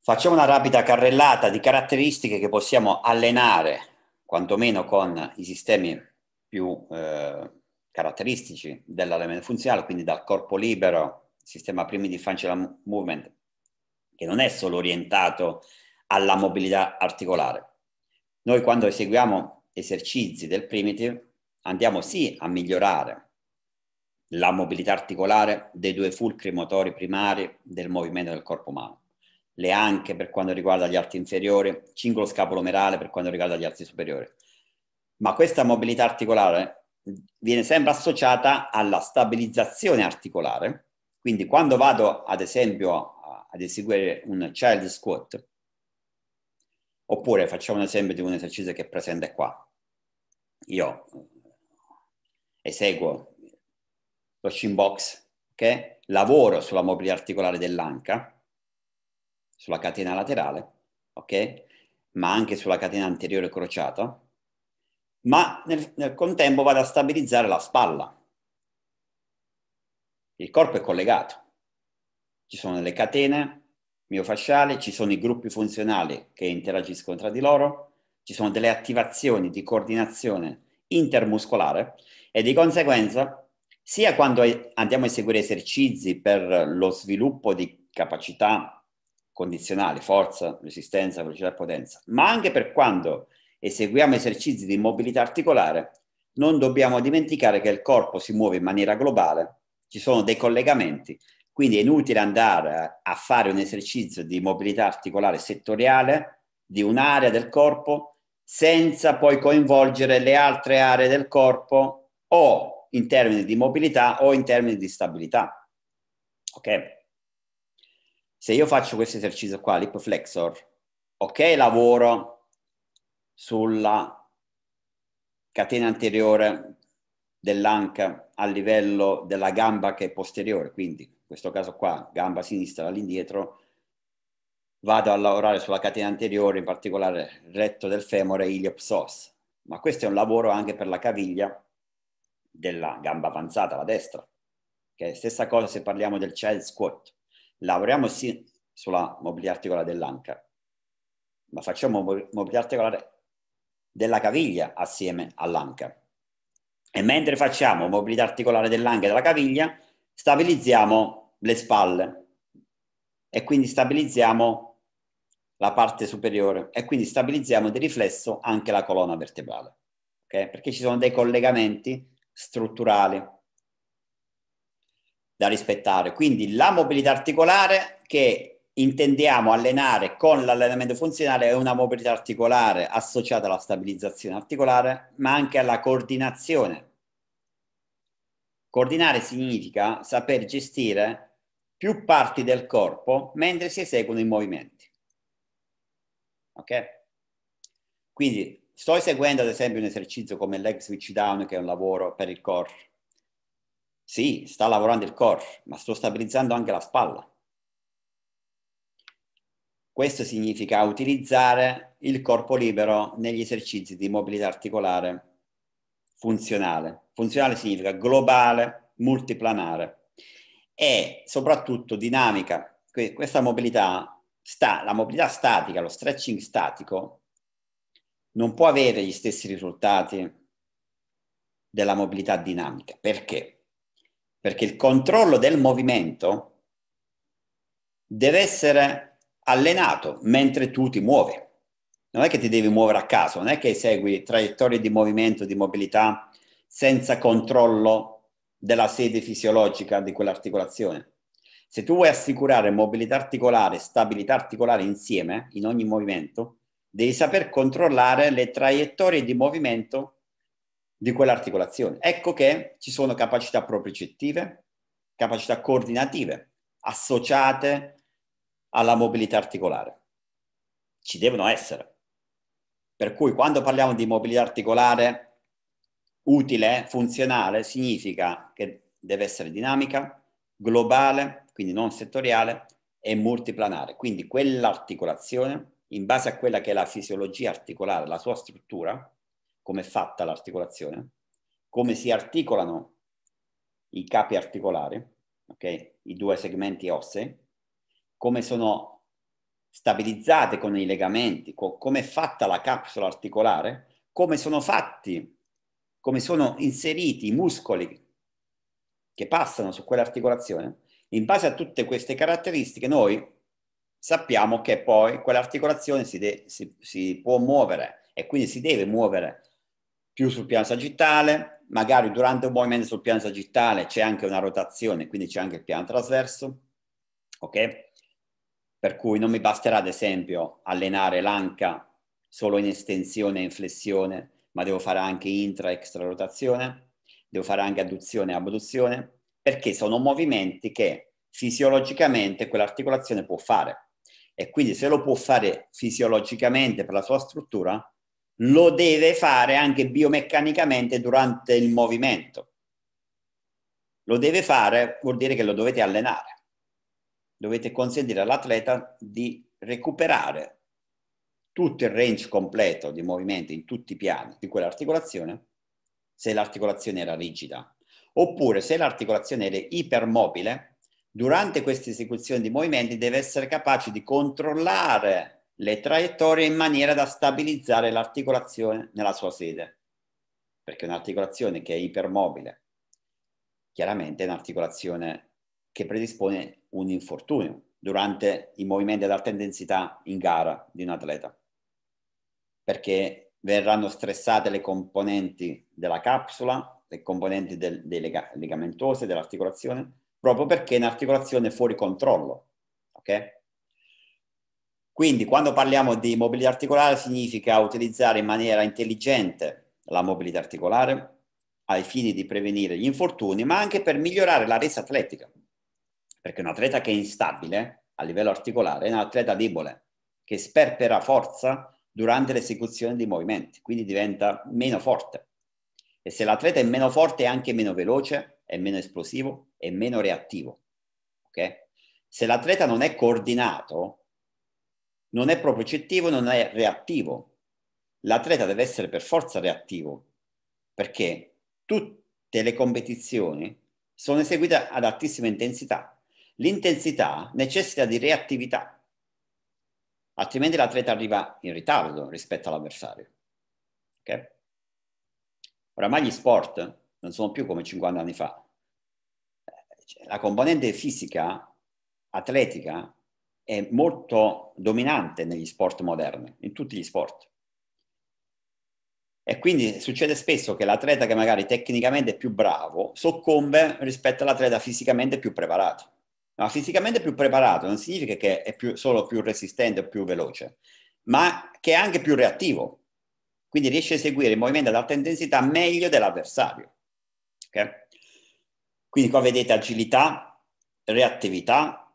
Facciamo una rapida carrellata di caratteristiche che possiamo allenare, quantomeno con i sistemi più eh, caratteristici dell'allenamento funzionale, quindi dal corpo libero, sistema primi di functional movement, che non è solo orientato alla mobilità articolare. Noi quando eseguiamo esercizi del primitive andiamo sì a migliorare la mobilità articolare dei due fulcri motori primari del movimento del corpo umano, le anche per quanto riguarda gli arti inferiori, cingolo scapolomerale per quanto riguarda gli arti superiori. Ma questa mobilità articolare viene sempre associata alla stabilizzazione articolare, quindi quando vado ad esempio ad eseguire un child squat, oppure facciamo un esempio di un esercizio che è presente qua. Io eseguo lo shin box, okay? lavoro sulla mobilità articolare dell'anca, sulla catena laterale, okay? ma anche sulla catena anteriore crociata, ma nel, nel contempo vado a stabilizzare la spalla. Il corpo è collegato, ci sono le catene miofasciali, ci sono i gruppi funzionali che interagiscono tra di loro, ci sono delle attivazioni di coordinazione intermuscolare e di conseguenza sia quando andiamo a eseguire esercizi per lo sviluppo di capacità condizionali, forza, resistenza, velocità e potenza, ma anche per quando eseguiamo esercizi di mobilità articolare, non dobbiamo dimenticare che il corpo si muove in maniera globale, ci sono dei collegamenti, quindi è inutile andare a fare un esercizio di mobilità articolare settoriale di un'area del corpo senza poi coinvolgere le altre aree del corpo o in termini di mobilità o in termini di stabilità. Ok? Se io faccio questo esercizio qua, l'hip flexor, ok, lavoro sulla catena anteriore dell'anca a livello della gamba che è posteriore, quindi in questo caso qua, gamba sinistra all'indietro, vado a lavorare sulla catena anteriore, in particolare retto del femore e iliopsos. Ma questo è un lavoro anche per la caviglia della gamba avanzata, la destra. Okay? Stessa cosa se parliamo del child squat. Lavoriamo sì sulla mobilità articolare dell'anca, ma facciamo mobilità articolare della caviglia assieme all'anca. E mentre facciamo mobilità articolare dell'anca e della caviglia, stabilizziamo le spalle e quindi stabilizziamo la parte superiore e quindi stabilizziamo di riflesso anche la colonna vertebrale. Okay? Perché ci sono dei collegamenti strutturali da rispettare. Quindi la mobilità articolare che intendiamo allenare con l'allenamento funzionale è una mobilità articolare associata alla stabilizzazione articolare, ma anche alla coordinazione. Coordinare significa saper gestire più parti del corpo mentre si eseguono i movimenti. Ok? Quindi Sto eseguendo ad esempio un esercizio come leg switch down che è un lavoro per il core. Sì, sta lavorando il core, ma sto stabilizzando anche la spalla. Questo significa utilizzare il corpo libero negli esercizi di mobilità articolare funzionale. Funzionale significa globale, multiplanare e soprattutto dinamica. Questa mobilità, sta, la mobilità statica, lo stretching statico, non può avere gli stessi risultati della mobilità dinamica. Perché? Perché il controllo del movimento deve essere allenato mentre tu ti muovi. Non è che ti devi muovere a caso, non è che esegui traiettorie di movimento, di mobilità senza controllo della sede fisiologica di quell'articolazione. Se tu vuoi assicurare mobilità articolare e stabilità articolare insieme in ogni movimento, devi saper controllare le traiettorie di movimento di quell'articolazione. Ecco che ci sono capacità propriocettive, capacità coordinative associate alla mobilità articolare. Ci devono essere. Per cui quando parliamo di mobilità articolare utile, funzionale, significa che deve essere dinamica, globale, quindi non settoriale, e multiplanare. Quindi quell'articolazione in base a quella che è la fisiologia articolare, la sua struttura, come è fatta l'articolazione, come si articolano i capi articolari, okay? i due segmenti ossei, come sono stabilizzate con i legamenti, co come è fatta la capsula articolare, come sono fatti, come sono inseriti i muscoli che passano su quell'articolazione, in base a tutte queste caratteristiche noi sappiamo che poi quell'articolazione si, de- si, si può muovere e quindi si deve muovere più sul piano sagittale, magari durante un movimento sul piano sagittale c'è anche una rotazione, quindi c'è anche il piano trasverso, ok? Per cui non mi basterà, ad esempio, allenare l'anca solo in estensione e in flessione, ma devo fare anche intra extra rotazione, devo fare anche adduzione e abduzione, perché sono movimenti che fisiologicamente quell'articolazione può fare. E quindi se lo può fare fisiologicamente per la sua struttura, lo deve fare anche biomeccanicamente durante il movimento. Lo deve fare vuol dire che lo dovete allenare. Dovete consentire all'atleta di recuperare tutto il range completo di movimento in tutti i piani di quell'articolazione, se l'articolazione era rigida. Oppure se l'articolazione era ipermobile, durante questa esecuzione di movimenti deve essere capace di controllare le traiettorie in maniera da stabilizzare l'articolazione nella sua sede, perché un'articolazione che è ipermobile chiaramente è un'articolazione che predispone un infortunio durante i movimenti ad alta intensità in gara di un atleta, perché verranno stressate le componenti della capsula, le componenti del, delle ligamentose dell'articolazione, proprio perché è un'articolazione fuori controllo. Okay? Quindi quando parliamo di mobilità articolare significa utilizzare in maniera intelligente la mobilità articolare ai fini di prevenire gli infortuni, ma anche per migliorare la resa atletica, perché un atleta che è instabile a livello articolare è un atleta debole, che sperpera forza durante l'esecuzione dei movimenti, quindi diventa meno forte. E se l'atleta è meno forte è anche meno veloce, è meno esplosivo, e meno reattivo. Okay? Se l'atleta non è coordinato, non è proprio propriocettivo, non è reattivo. L'atleta deve essere per forza reattivo, perché tutte le competizioni sono eseguite ad altissima intensità. L'intensità necessita di reattività, altrimenti l'atleta arriva in ritardo rispetto all'avversario. Okay? Oramai gli sport non sono più come 50 anni fa, la componente fisica, atletica, è molto dominante negli sport moderni, in tutti gli sport. E quindi succede spesso che l'atleta che magari tecnicamente è più bravo soccombe rispetto all'atleta fisicamente più preparato. Ma fisicamente più preparato non significa che è più, solo più resistente o più veloce, ma che è anche più reattivo. Quindi riesce a eseguire il movimento ad alta intensità meglio dell'avversario. Okay? Quindi qua vedete agilità, reattività.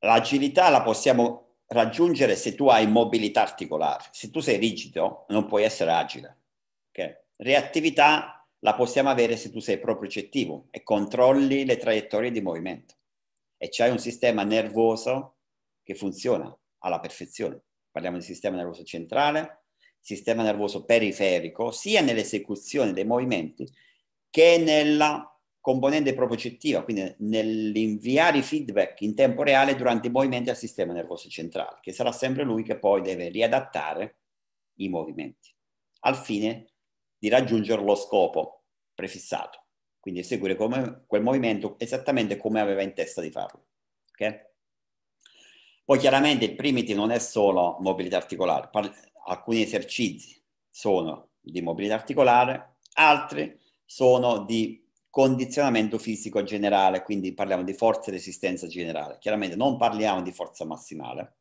L'agilità la possiamo raggiungere se tu hai mobilità articolare. Se tu sei rigido non puoi essere agile. Okay? Reattività la possiamo avere se tu sei propriocettivo e controlli le traiettorie di movimento. E c'hai un sistema nervoso che funziona alla perfezione. Parliamo di sistema nervoso centrale, sistema nervoso periferico, sia nell'esecuzione dei movimenti che nella componente proprio quindi nell'inviare i feedback in tempo reale durante i movimenti al sistema nervoso centrale, che sarà sempre lui che poi deve riadattare i movimenti al fine di raggiungere lo scopo prefissato, quindi eseguire quel movimento esattamente come aveva in testa di farlo. Okay? Poi chiaramente il primitive non è solo mobilità articolare, alcuni esercizi sono di mobilità articolare, altri sono di condizionamento fisico generale, quindi parliamo di forza e resistenza generale. Chiaramente non parliamo di forza massimale,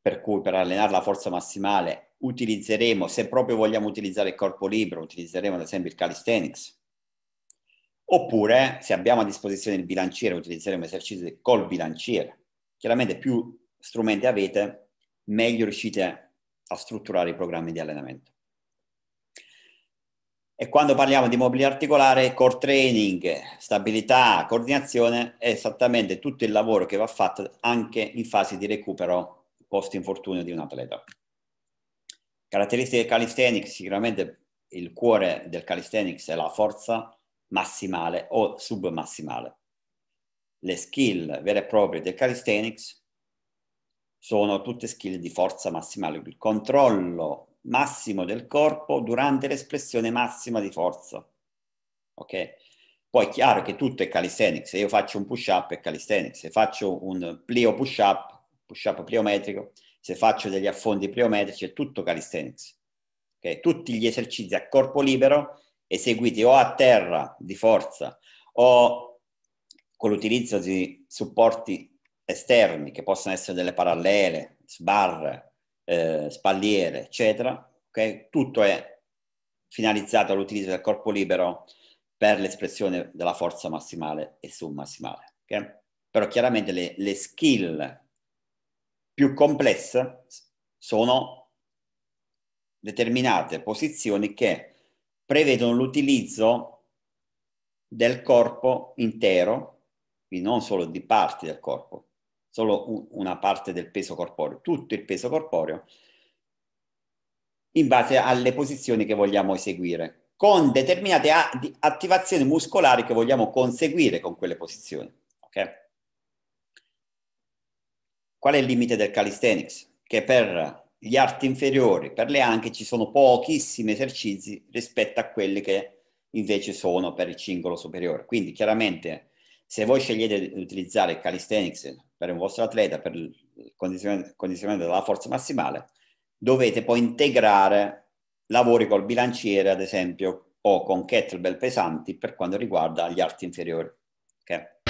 per cui per allenare la forza massimale utilizzeremo, se proprio vogliamo utilizzare il corpo libero, utilizzeremo ad esempio il calisthenics, oppure se abbiamo a disposizione il bilanciere, utilizzeremo esercizi col bilanciere. Chiaramente più strumenti avete, meglio riuscite a strutturare i programmi di allenamento. E quando parliamo di mobilità articolare, core training, stabilità, coordinazione, è esattamente tutto il lavoro che va fatto anche in fase di recupero post infortunio di un atleta. Caratteristiche calisthenics, sicuramente il cuore del calisthenics è la forza massimale o submassimale. Le skill vere e proprie del calisthenics sono tutte skill di forza massimale, il controllo massimo del corpo durante l'espressione massima di forza. Ok? Poi è chiaro che tutto è calisthenics, se io faccio un push-up è calisthenics, se faccio un plio push-up, push-up pliometrico, se faccio degli affondi pliometrici è tutto calisthenics. Okay? Tutti gli esercizi a corpo libero eseguiti o a terra di forza o con l'utilizzo di supporti esterni che possono essere delle parallele, sbarre, eh, spalliere, eccetera. Okay? Tutto è finalizzato all'utilizzo del corpo libero per l'espressione della forza massimale e submassimale. Okay? Però chiaramente le, le skill più complesse sono determinate posizioni che prevedono l'utilizzo del corpo intero, quindi non solo di parti del corpo, solo una parte del peso corporeo, tutto il peso corporeo in base alle posizioni che vogliamo eseguire, con determinate attivazioni muscolari che vogliamo conseguire con quelle posizioni. Okay? Qual è il limite del calisthenics? Che per gli arti inferiori, per le anche, ci sono pochissimi esercizi rispetto a quelli che invece sono per il cingolo superiore. Quindi chiaramente se voi scegliete di utilizzare calisthenics per un vostro atleta, per il condizionamento della forza massimale, dovete poi integrare lavori col bilanciere, ad esempio, o con kettlebell pesanti per quanto riguarda gli arti inferiori. Okay?